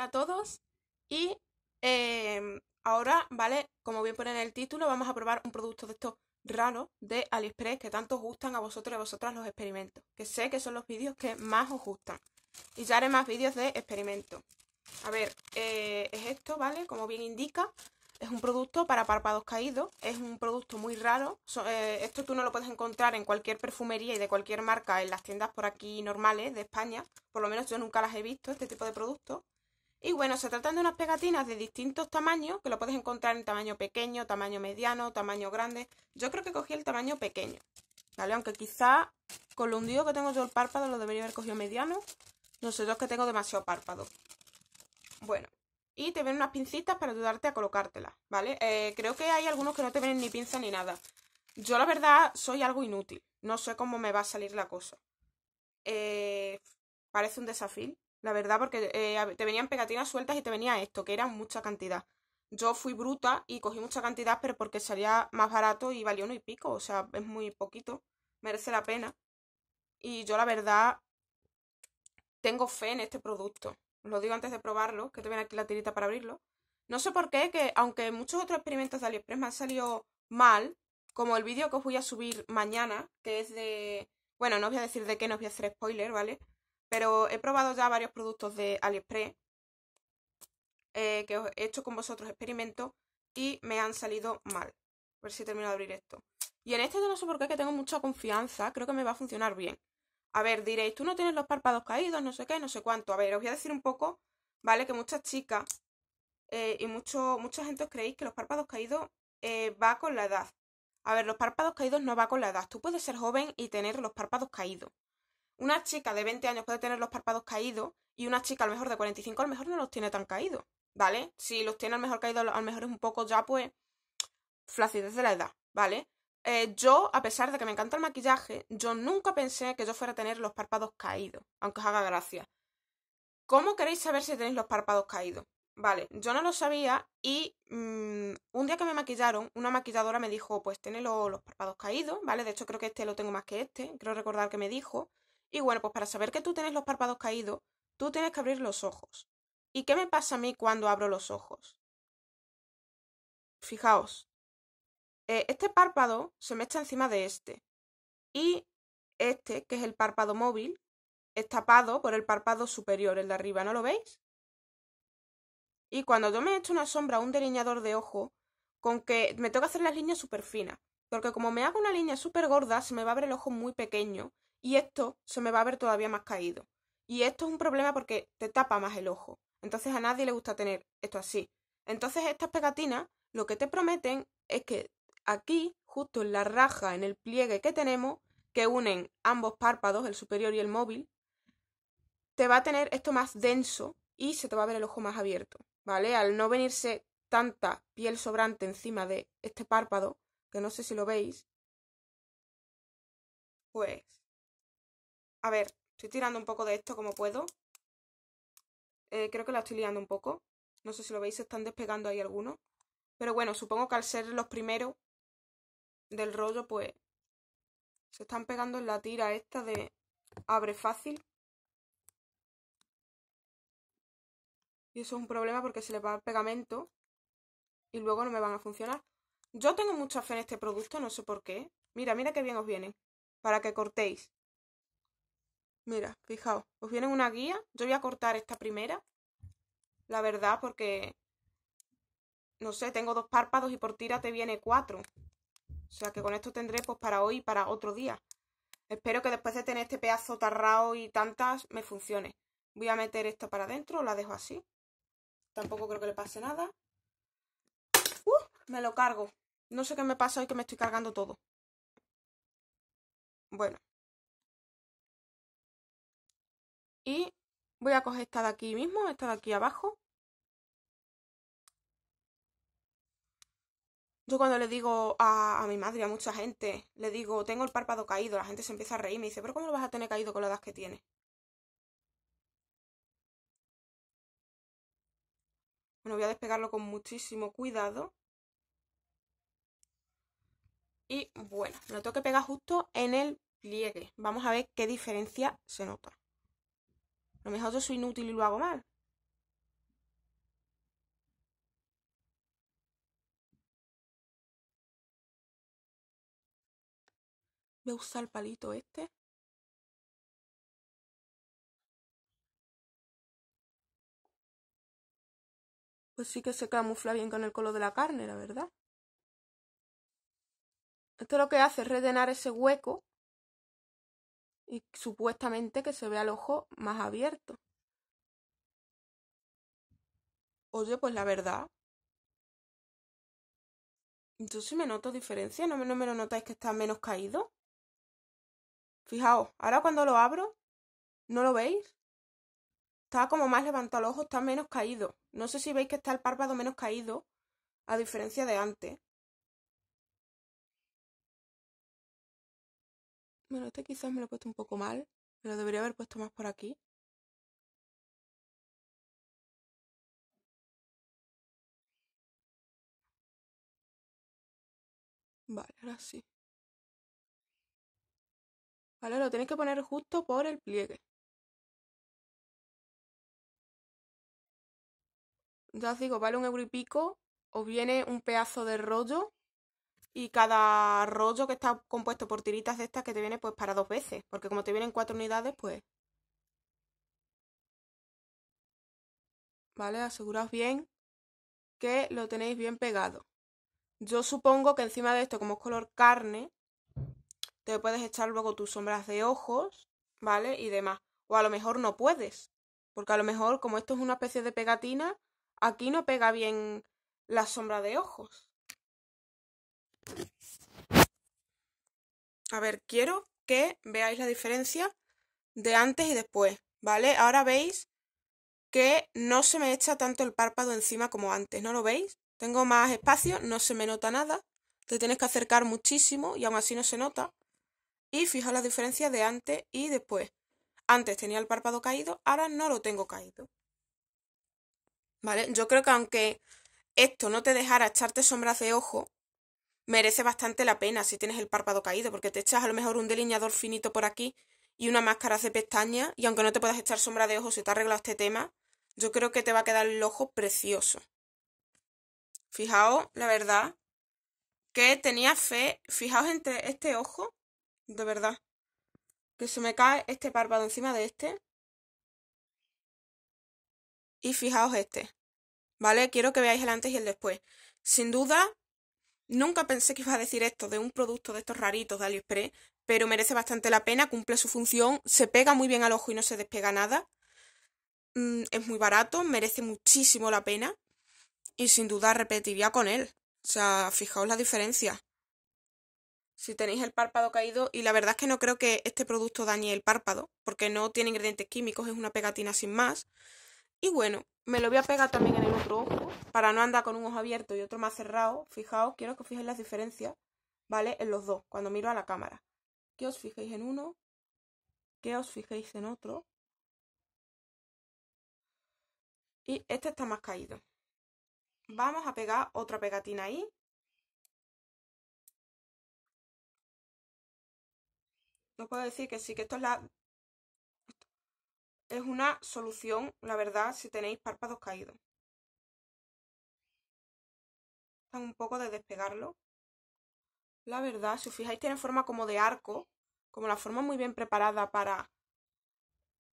a todos y em, ahora, ¿vale? Como bien pone en el título, vamos a probar un producto de estos raros de AliExpress que tanto gustan a vosotros y a vosotras los experimentos, que sé que son los vídeos que más os gustan. Y ya haré más vídeos de experimentos. A ver, eh, es esto, ¿vale? Como bien indica, es un producto para párpados caídos, es un producto muy raro. Eh, esto tú no lo puedes encontrar en cualquier perfumería y de cualquier marca en las tiendas por aquí normales de España. Por lo menos yo nunca las he visto, este tipo de productos. Y bueno, se tratan de unas pegatinas de distintos tamaños, que lo puedes encontrar en tamaño pequeño, tamaño mediano, tamaño grande. Yo creo que cogí el tamaño pequeño, ¿vale? Aunque quizá con lo hundido que tengo yo el párpado lo debería haber cogido mediano. No sé, yo es que tengo demasiado párpado. Bueno, y te ven unas pincitas para ayudarte a colocártelas, ¿vale? Eh, creo que hay algunos que no te ven ni pinza ni nada. Yo la verdad soy algo inútil, no sé cómo me va a salir la cosa. Eh, parece un desafío, la verdad, porque eh, te venían pegatinas sueltas y te venía esto, que era mucha cantidad. Yo fui bruta y cogí mucha cantidad, pero porque salía más barato y valía uno y pico, o sea, es muy poquito, merece la pena. Y yo la verdad tengo fe en este producto. Os lo digo antes de probarlo, que te ven aquí la tirita para abrirlo. No sé por qué, que aunque muchos otros experimentos de AliExpress me han salido mal, como el vídeo que os voy a subir mañana, que es de... Bueno, no os voy a decir de qué, no os voy a hacer spoiler, ¿vale? Pero he probado ya varios productos de AliExpress eh, que he hecho con vosotros experimentos y me han salido mal. A ver si termino de abrir esto. Y en este no sé por qué, que tengo mucha confianza, creo que me va a funcionar bien. A ver, diréis, tú no tienes los párpados caídos, no sé qué, no sé cuánto. A ver, os voy a decir un poco, ¿vale? Que muchas chicas eh, y mucho, mucha gente os creéis que los párpados caídos eh, va con la edad. A ver, los párpados caídos no va con la edad. Tú puedes ser joven y tener los párpados caídos. Una chica de 20 años puede tener los párpados caídos y una chica a lo mejor de 45 a lo mejor no los tiene tan caídos, ¿vale? Si los tiene a lo mejor caídos, a lo mejor es un poco ya pues flacidez de la edad, ¿vale? Eh, yo, a pesar de que me encanta el maquillaje, yo nunca pensé que yo fuera a tener los párpados caídos, aunque os haga gracia. ¿Cómo queréis saber si tenéis los párpados caídos? Vale, yo no lo sabía y mm, un día que me maquillaron, una maquilladora me dijo, pues tenéis los párpados caídos, ¿vale? De hecho creo que este lo tengo más que este, creo recordar que me dijo. Y bueno, pues para saber que tú tienes los párpados caídos, tú tienes que abrir los ojos. ¿Y qué me pasa a mí cuando abro los ojos? Fijaos, eh, este párpado se me echa encima de este. Y este, que es el párpado móvil, es tapado por el párpado superior, el de arriba, ¿no lo veis? Y cuando yo me hecho una sombra un delineador de ojo, con que me tengo que hacer las líneas súper finas. Porque como me hago una línea súper gorda, se me va a abrir el ojo muy pequeño y esto se me va a ver todavía más caído. Y esto es un problema porque te tapa más el ojo. Entonces a nadie le gusta tener esto así. Entonces estas pegatinas lo que te prometen es que aquí, justo en la raja, en el pliegue que tenemos, que unen ambos párpados, el superior y el móvil, te va a tener esto más denso y se te va a ver el ojo más abierto, ¿vale? Al no venirse tanta piel sobrante encima de este párpado, que no sé si lo veis, pues a ver, estoy tirando un poco de esto como puedo. Eh, creo que la estoy liando un poco. No sé si lo veis, se están despegando ahí algunos. Pero bueno, supongo que al ser los primeros del rollo, pues se están pegando en la tira esta de abre fácil. Y eso es un problema porque se le va el pegamento y luego no me van a funcionar. Yo tengo mucha fe en este producto, no sé por qué. Mira, mira qué bien os vienen. Para que cortéis. Mira, fijaos, os viene una guía. Yo voy a cortar esta primera. La verdad, porque, no sé, tengo dos párpados y por tira te viene cuatro. O sea que con esto tendré pues para hoy y para otro día. Espero que después de tener este pedazo tarrao y tantas me funcione. Voy a meter esto para adentro, la dejo así. Tampoco creo que le pase nada. ¡Uf! ¡Uh! me lo cargo. No sé qué me pasa hoy que me estoy cargando todo. Bueno, y voy a coger esta de aquí mismo, esta de aquí abajo. Yo cuando le digo a, a, mi madre, a mucha gente, le digo, tengo el párpado caído, la gente se empieza a reír y me dice, pero ¿cómo lo vas a tener caído con la edad que tiene Bueno, voy a despegarlo con muchísimo cuidado. Y bueno, lo tengo que pegar justo en el pliegue. Vamos a ver qué diferencia se nota lo mejor yo soy inútil y lo hago mal. Voy a usar el palito este. Pues sí que se camufla bien con el color de la carne, la verdad. Esto lo que hace es rellenar ese hueco y supuestamente que se vea el ojo más abierto. Oye, pues la verdad. Yo sí me noto diferencia, ¿no me, no me lo notáis que está menos caído? Fijaos, ahora cuando lo abro, ¿no lo veis? Está como más levantado el ojo, está menos caído. No sé si veis que está el párpado menos caído, a diferencia de antes. Bueno, este quizás me lo he puesto un poco mal. Me lo debería haber puesto más por aquí. Vale, ahora sí. Vale, lo tienes que poner justo por el pliegue. os digo, vale un euro y pico, O viene un pedazo de rollo y cada rollo que está compuesto por tiritas de estas que te viene pues para dos veces, porque como te vienen cuatro unidades, pues... ¿Vale? Aseguraos bien que lo tenéis bien pegado. Yo supongo que encima de esto, como es color carne, te puedes echar luego tus sombras de ojos, ¿vale? Y demás. O a lo mejor no puedes, porque a lo mejor como esto es una especie de pegatina, aquí no pega bien la sombra de ojos. A ver, quiero que veáis la diferencia de antes y después, ¿vale? Ahora veis que no se me echa tanto el párpado encima como antes, ¿no lo veis? Tengo más espacio, no se me nota nada, te tienes que acercar muchísimo y aún así no se nota. Y fijaos la diferencia de antes y después. Antes tenía el párpado caído, ahora no lo tengo caído. ¿Vale? Yo creo que aunque esto no te dejara echarte sombras de ojo, merece bastante la pena si tienes el párpado caído, porque te echas a lo mejor un delineador finito por aquí y una máscara de pestaña y aunque no te puedas echar sombra de ojos si te has arreglado este tema, yo creo que te va a quedar el ojo precioso. Fijaos, la verdad, que tenía fe, fijaos entre este ojo, de verdad, que se me cae este párpado encima de este. Y fijaos este, ¿vale? Quiero que veáis el antes y el después. Sin duda, Nunca pensé que iba a decir esto de un producto de estos raritos de AliExpress, pero merece bastante la pena, cumple su función, se pega muy bien al ojo y no se despega nada. Mm, es muy barato, merece muchísimo la pena y sin duda repetiría con él. O sea, fijaos la diferencia. Si tenéis el párpado caído, y la verdad es que no creo que este producto dañe el párpado, porque no tiene ingredientes químicos, es una pegatina sin más. Y bueno, me lo voy a pegar también en el otro ojo, para no andar con un ojo abierto y otro más cerrado. Fijaos, quiero que os fijéis las diferencias, ¿vale? En los dos, cuando miro a la cámara. Que os fijéis en uno, que os fijéis en otro. Y este está más caído. Vamos a pegar otra pegatina ahí. No puedo decir que sí, que esto es la es una solución, la verdad, si tenéis párpados caídos. Están un poco de despegarlo. La verdad, si os fijáis, tiene forma como de arco, como la forma muy bien preparada para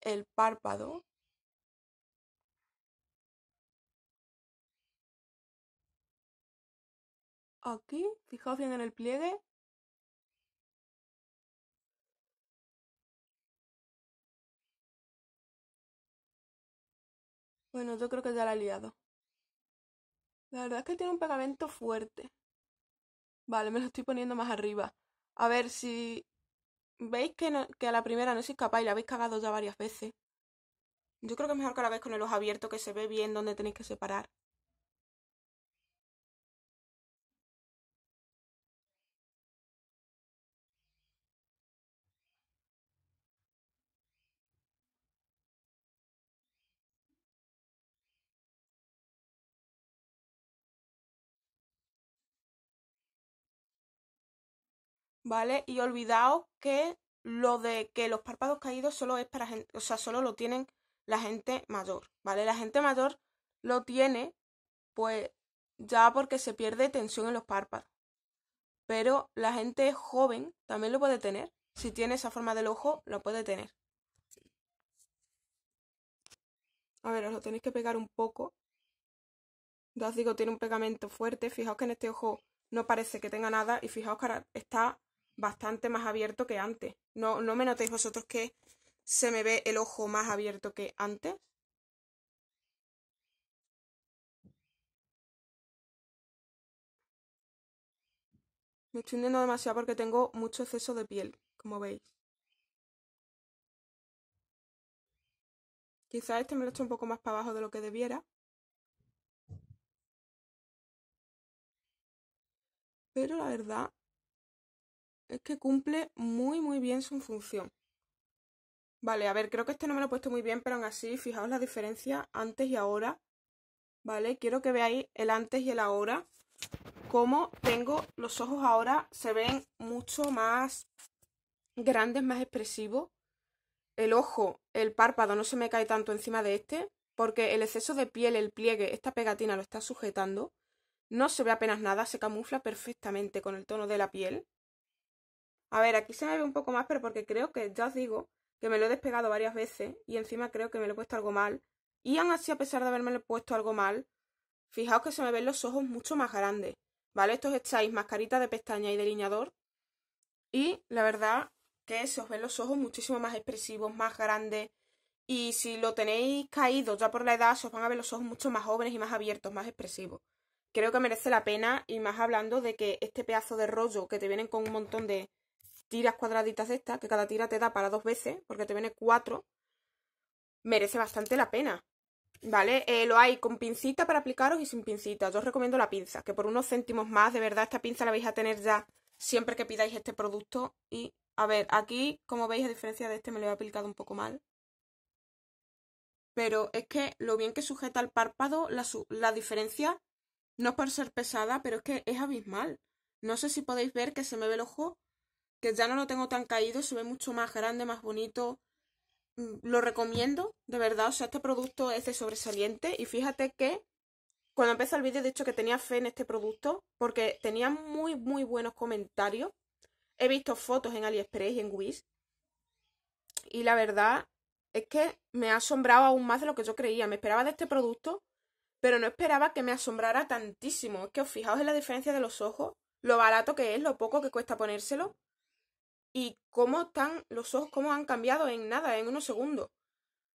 el párpado. Aquí, fijaos bien en el pliegue, Bueno, yo creo que ya la he liado. La verdad es que tiene un pegamento fuerte. Vale, me lo estoy poniendo más arriba. A ver, si veis que, a la primera no se capaz y la habéis cagado ya varias veces, yo creo que es mejor que la veáis con el ojo abierto que se ve bien dónde tenéis que separar. ¿vale? Y olvidaos que lo de que los párpados caídos solo es para gente, o sea, solo lo tienen la gente mayor, ¿vale? La gente mayor lo tiene, pues, ya porque se pierde tensión en los párpados. Pero la gente joven también lo puede tener. Si tiene esa forma del ojo, lo puede tener. A ver, os lo tenéis que pegar un poco. Ya os digo, tiene un pegamento fuerte. Fijaos que en este ojo no parece que tenga nada y fijaos que ahora está bastante más abierto que antes. ¿No, no me notéis vosotros que se me ve el ojo más abierto que antes? Me estoy hundiendo demasiado porque tengo mucho exceso de piel, como veis. Quizá este me lo hecho un poco más para abajo de lo que debiera. Pero la verdad es que cumple muy muy bien su función. Vale, a ver, creo que este no me lo he puesto muy bien, pero aún así, fijaos la diferencia antes y ahora. ¿Vale? Quiero que veáis el antes y el ahora. Como tengo los ojos ahora, se ven mucho más grandes, más expresivos. El ojo, el párpado no se me cae tanto encima de este, porque el exceso de piel, el pliegue, esta pegatina lo está sujetando. No se ve apenas nada, se camufla perfectamente con el tono de la piel. A ver, aquí se me ve un poco más, pero porque creo que, ya os digo, que me lo he despegado varias veces y encima creo que me lo he puesto algo mal. Y aún así, a pesar de haberme puesto algo mal, fijaos que se me ven los ojos mucho más grandes. ¿Vale? Estos echáis mascarita de pestaña y delineador. Y la verdad que se os ven los ojos muchísimo más expresivos, más grandes. Y si lo tenéis caído ya por la edad, se os van a ver los ojos mucho más jóvenes y más abiertos, más expresivos. Creo que merece la pena y más hablando de que este pedazo de rollo que te vienen con un montón de, tiras cuadraditas estas, que cada tira te da para dos veces, porque te viene cuatro, merece bastante la pena. ¿Vale? Eh, lo hay con pincita para aplicaros y sin pincita. Yo os recomiendo la pinza, que por unos céntimos más, de verdad, esta pinza la vais a tener ya siempre que pidáis este producto. Y, a ver, aquí, como veis, a diferencia de este, me lo he aplicado un poco mal. Pero es que lo bien que sujeta el párpado, la, la diferencia, no es por ser pesada, pero es que es abismal. No sé si podéis ver que se me ve el ojo que ya no lo tengo tan caído, se ve mucho más grande, más bonito. Mm, lo recomiendo, de verdad, o sea, este producto es de sobresaliente y fíjate que cuando empezó el vídeo he dicho que tenía fe en este producto porque tenía muy, muy buenos comentarios. He visto fotos en AliExpress y en Wish y la verdad es que me ha asombrado aún más de lo que yo creía. Me esperaba de este producto, pero no esperaba que me asombrara tantísimo. Es que os fijaos en la diferencia de los ojos, lo barato que es, lo poco que cuesta ponérselo y cómo están los ojos, cómo han cambiado en nada, en unos segundos.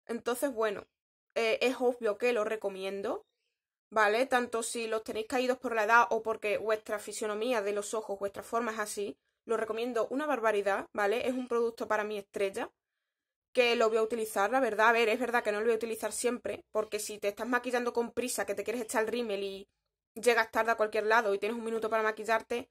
Entonces, bueno, eh, es obvio que lo recomiendo, ¿vale? Tanto si los tenéis caídos por la edad o porque vuestra fisionomía de los ojos, vuestra forma es así, lo recomiendo una barbaridad, ¿vale? Es un producto para mi estrella que lo voy a utilizar, la verdad, a ver, es verdad que no lo voy a utilizar siempre, porque si te estás maquillando con prisa, que te quieres echar el rímel y llegas tarde a cualquier lado y tienes un minuto para maquillarte,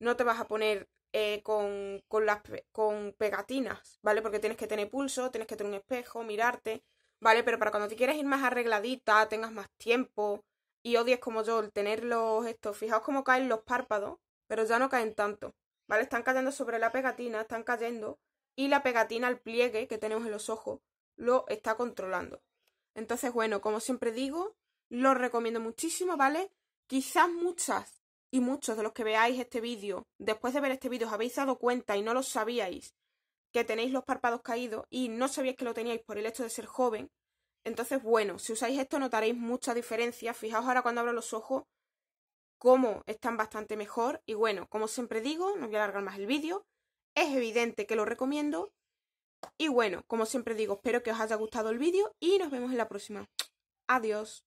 no te vas a poner eh, con, las, con pegatinas, ¿vale? Porque tienes que tener pulso, tienes que tener un espejo, mirarte, ¿vale? Pero para cuando te quieres ir más arregladita, tengas más tiempo y odies como yo el tenerlos estos, fijaos cómo caen los párpados, pero ya no caen tanto, ¿vale? Están cayendo sobre la pegatina, están cayendo y la pegatina, el pliegue que tenemos en los ojos, lo está controlando. Entonces, bueno, como siempre digo, lo recomiendo muchísimo, ¿vale? Quizás muchas y muchos de los que veáis este vídeo, después de ver este vídeo os habéis dado cuenta y no lo sabíais, que tenéis los párpados caídos y no sabíais que lo teníais por el hecho de ser joven, entonces bueno, si usáis esto notaréis mucha diferencia. Fijaos ahora cuando abro los ojos cómo están bastante mejor y bueno, como siempre digo, no voy a alargar más el vídeo, es evidente que lo recomiendo y bueno, como siempre digo, espero que os haya gustado el vídeo y nos vemos en la próxima. Adiós.